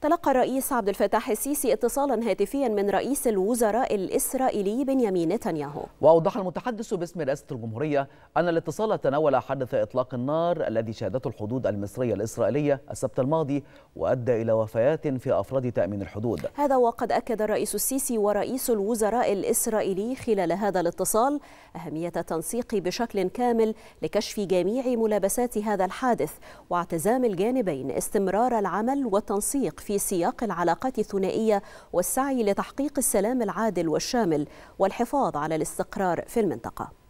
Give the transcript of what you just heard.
تلقى الرئيس عبد الفتاح السيسي اتصالا هاتفيا من رئيس الوزراء الإسرائيلي بنيامين نتنياهو وأوضح المتحدث باسم رئاسة الجمهورية أن الاتصال تناول حدث إطلاق النار الذي شهدته الحدود المصرية الإسرائيلية السبت الماضي وأدى إلى وفيات في أفراد تأمين الحدود هذا وقد أكد الرئيس السيسي ورئيس الوزراء الإسرائيلي خلال هذا الاتصال أهمية التنسيق بشكل كامل لكشف جميع ملابسات هذا الحادث واعتزام الجانبين استمرار العمل والتنسيق في سياق العلاقات الثنائية والسعي لتحقيق السلام العادل والشامل والحفاظ على الاستقرار في المنطقة